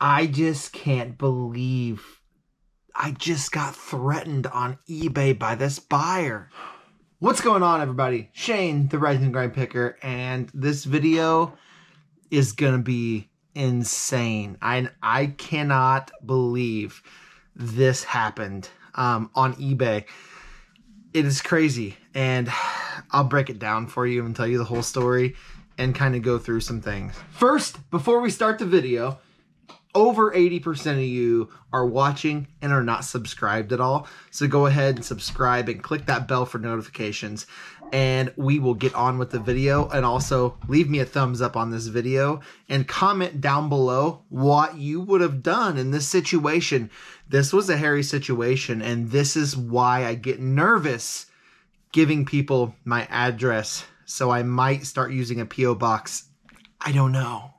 I just can't believe I just got threatened on eBay by this buyer. What's going on, everybody? Shane, the Rising Grind Picker, and this video is gonna be insane. I I cannot believe this happened um, on eBay. It is crazy, and I'll break it down for you and tell you the whole story and kind of go through some things. First, before we start the video, over 80% of you are watching and are not subscribed at all. So go ahead and subscribe and click that bell for notifications and we will get on with the video and also leave me a thumbs up on this video and comment down below what you would have done in this situation. This was a hairy situation and this is why I get nervous giving people my address. So I might start using a PO box. I don't know.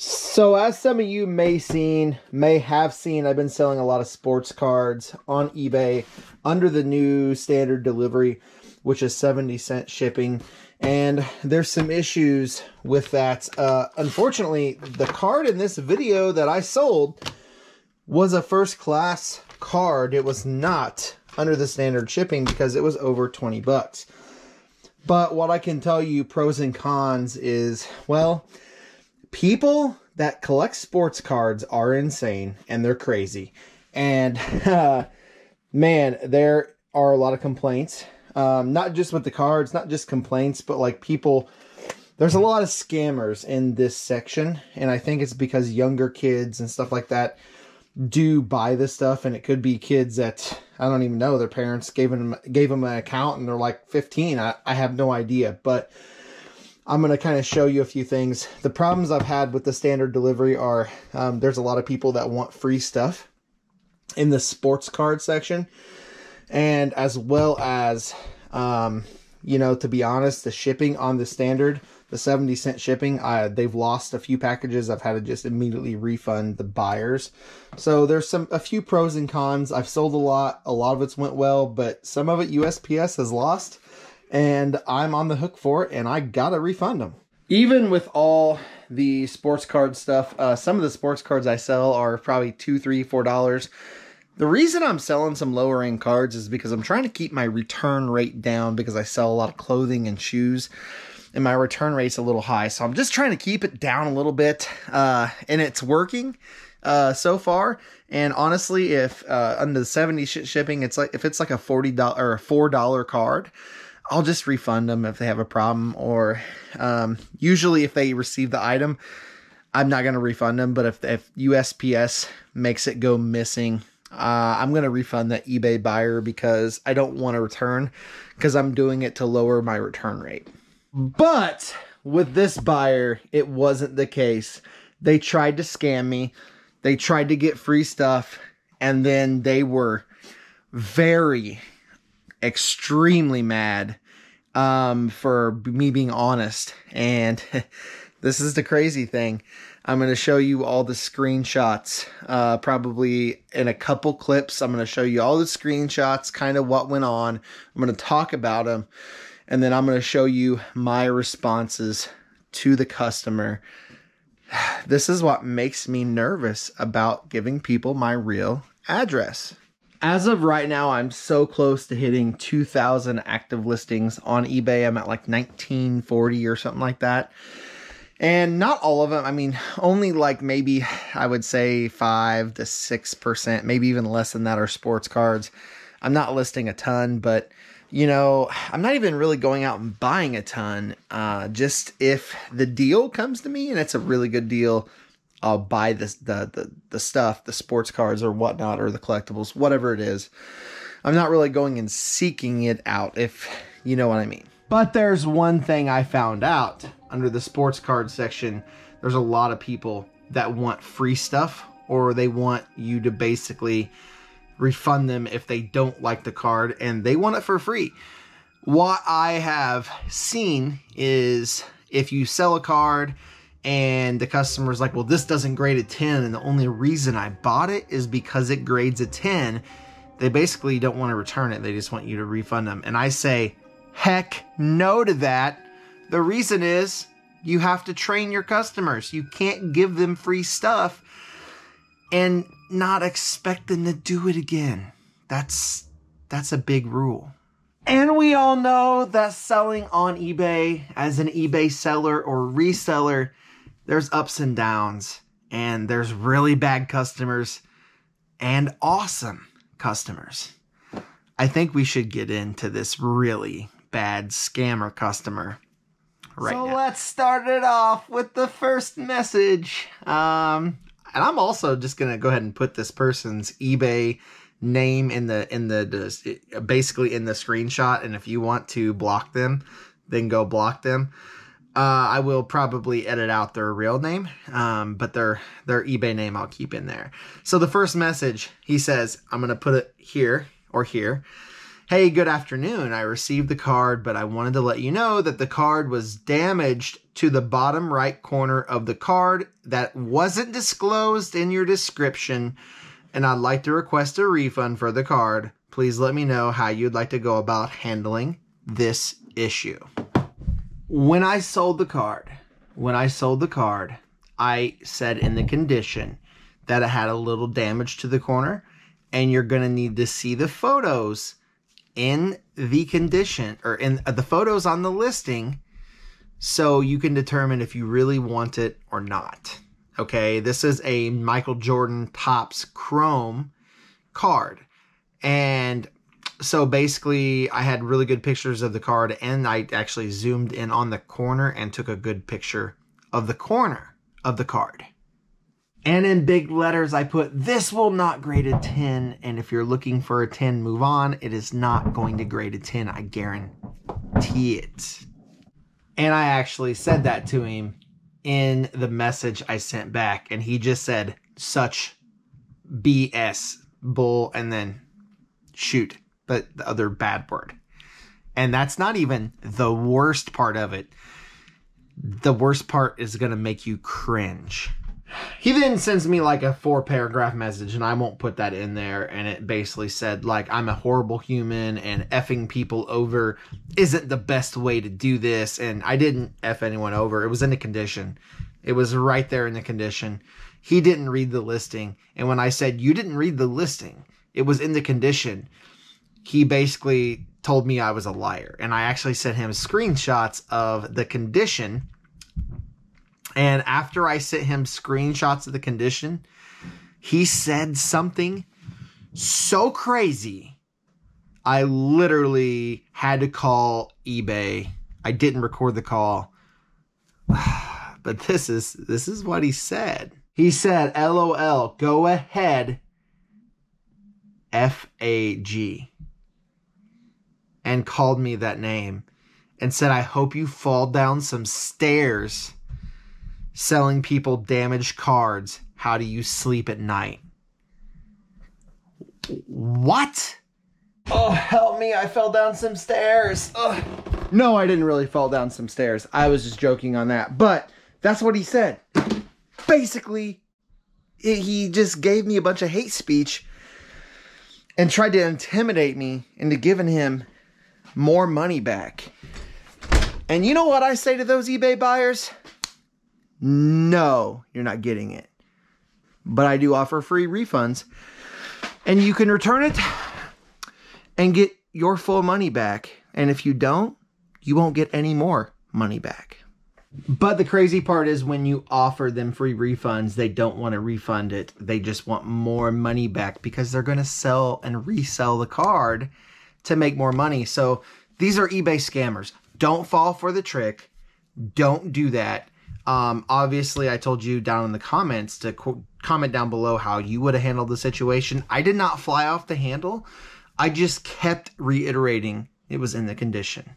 So, as some of you may seen, may have seen, I've been selling a lot of sports cards on eBay under the new standard delivery, which is 70 cent shipping. And there's some issues with that. Uh, unfortunately, the card in this video that I sold was a first class card. It was not under the standard shipping because it was over 20 bucks. But what I can tell you, pros and cons, is well, people that collect sports cards are insane and they're crazy. And uh, man, there are a lot of complaints. Um, not just with the cards, not just complaints, but like people. There's a lot of scammers in this section, and I think it's because younger kids and stuff like that do buy this stuff, and it could be kids that I don't even know. Their parents gave them gave them an account, and they're like 15. I, I have no idea, but I'm going to kind of show you a few things. The problems I've had with the standard delivery are um, there's a lot of people that want free stuff in the sports card section, and as well as, um, you know, to be honest, the shipping on the standard, the 70 cent shipping, I, they've lost a few packages. I've had to just immediately refund the buyers. So there's some a few pros and cons. I've sold a lot. A lot of it's went well, but some of it USPS has lost and I'm on the hook for it, and I gotta refund them. Even with all the sports card stuff, uh, some of the sports cards I sell are probably two, three, four dollars. The reason I'm selling some lower end cards is because I'm trying to keep my return rate down because I sell a lot of clothing and shoes and my return rate's a little high. So I'm just trying to keep it down a little bit. Uh, and it's working uh, so far. And honestly, if uh, under the 70 shipping, it's like if it's like a $40 or a $4 card, I'll just refund them if they have a problem. Or um, usually, if they receive the item, I'm not going to refund them. But if, if USPS makes it go missing, uh, I'm going to refund that eBay buyer because I don't want to return because I'm doing it to lower my return rate. But with this buyer, it wasn't the case. They tried to scam me, they tried to get free stuff, and then they were very extremely mad um, for me being honest. And this is the crazy thing. I'm going to show you all the screenshots, uh, probably in a couple clips. I'm going to show you all the screenshots, kind of what went on. I'm going to talk about them. And then I'm going to show you my responses to the customer. This is what makes me nervous about giving people my real address as of right now, I'm so close to hitting 2,000 active listings on eBay. I'm at like 1940 or something like that. And not all of them. I mean, only like maybe I would say five to six percent, maybe even less than that, are sports cards. I'm not listing a ton, but you know, I'm not even really going out and buying a ton. Uh, just if the deal comes to me and it's a really good deal, I'll buy this, the, the the stuff, the sports cards or whatnot, or the collectibles, whatever it is. I'm not really going and seeking it out, if you know what I mean. But there's one thing I found out under the sports card section. There's a lot of people that want free stuff, or they want you to basically refund them if they don't like the card and they want it for free. What I have seen is if you sell a card and the customer's like, well, this doesn't grade a 10, and the only reason I bought it is because it grades a 10, they basically don't want to return it. They just want you to refund them. And I say, heck no to that. The reason is you have to train your customers. You can't give them free stuff and not expect them to do it again. That's that's a big rule. And we all know that selling on eBay as an eBay seller or reseller there's ups and downs, and there's really bad customers and awesome customers. I think we should get into this really bad scammer customer right so now. let's start it off with the first message. Um, and I'm also just gonna go ahead and put this person's eBay name in the in the basically in the screenshot. And if you want to block them, then go block them. Uh, I will probably edit out their real name, um, but their their eBay name I'll keep in there. So the first message he says, I'm gonna put it here or here. Hey, good afternoon. I received the card, but I wanted to let you know that the card was damaged to the bottom right corner of the card that wasn't disclosed in your description, and I'd like to request a refund for the card. Please let me know how you'd like to go about handling this issue when I sold the card, when I sold the card, I said in the condition that it had a little damage to the corner, and you're going to need to see the photos in the condition or in uh, the photos on the listing so you can determine if you really want it or not. Okay, this is a Michael Jordan Tops Chrome card. And so basically I had really good pictures of the card and I actually zoomed in on the corner and took a good picture of the corner of the card. And in big letters I put this will not grade a 10 and if you're looking for a 10 move on it is not going to grade a 10 I guarantee it. And I actually said that to him in the message I sent back and he just said such BS bull and then shoot but the other bad word. And that's not even the worst part of it. The worst part is going to make you cringe. He then sends me like a four paragraph message, and I won't put that in there. And it basically said, like, I'm a horrible human, and effing people over isn't the best way to do this. And I didn't F anyone over, it was in the condition. It was right there in the condition. He didn't read the listing. And when I said, You didn't read the listing, it was in the condition he basically told me I was a liar. And I actually sent him screenshots of the condition. And after I sent him screenshots of the condition, he said something so crazy. I literally had to call eBay. I didn't record the call. But this is this is what he said. He said, "LOL, go ahead FAG." and called me that name and said, I hope you fall down some stairs selling people damaged cards. How do you sleep at night? What? Oh, help me. I fell down some stairs. Ugh. No, I didn't really fall down some stairs. I was just joking on that. But that's what he said. Basically, he just gave me a bunch of hate speech and tried to intimidate me into giving him more money back. And you know what I say to those eBay buyers? No, you're not getting it. But I do offer free refunds. And you can return it and get your full money back. And if you don't, you won't get any more money back. But the crazy part is when you offer them free refunds, they don't want to refund it. They just want more money back because they're going to sell and resell the card to make more money. So these are eBay scammers. Don't fall for the trick. Don't do that. Um, obviously, I told you down in the comments to co- comment down below how you would have handled the situation. I did not fly off the handle. I just kept reiterating it was in the condition.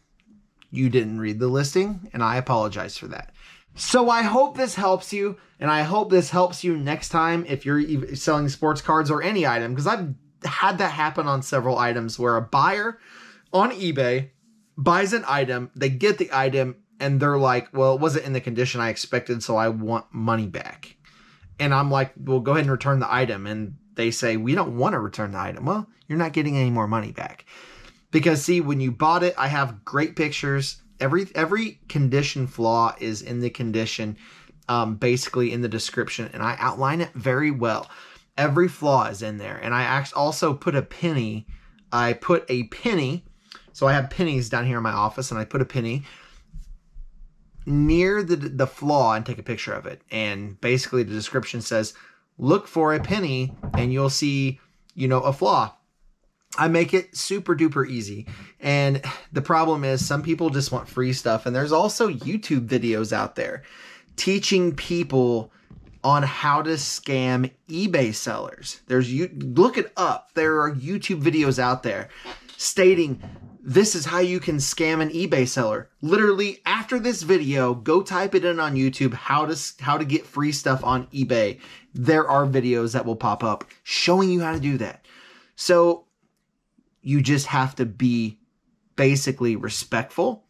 You didn't read the listing, and I apologize for that. So I hope this helps you, and I hope this helps you next time if you're selling sports cards or any item, because I've had that happen on several items where a buyer on eBay buys an item, they get the item, and they're like, well, it wasn't in the condition I expected, so I want money back. And I'm like, well, go ahead and return the item. And they say, we don't want to return the item. Well, you're not getting any more money back. Because see, when you bought it, I have great pictures. Every every condition flaw is in the condition, um, basically in the description, and I outline it very well. Every flaw is in there. And I also put a penny. I put a penny. So I have pennies down here in my office, and I put a penny near the the flaw and take a picture of it. And basically, the description says, "Look for a penny, and you'll see, you know, a flaw." I make it super duper easy. And the problem is, some people just want free stuff. And there's also YouTube videos out there teaching people on how to scam eBay sellers. There's you look it up. There are YouTube videos out there stating this is how you can scam an eBay seller. Literally after this video, go type it in on YouTube how to how to get free stuff on eBay. There are videos that will pop up showing you how to do that. So you just have to be basically respectful,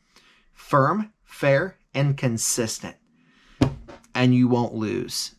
firm, fair, and consistent. And you won't lose.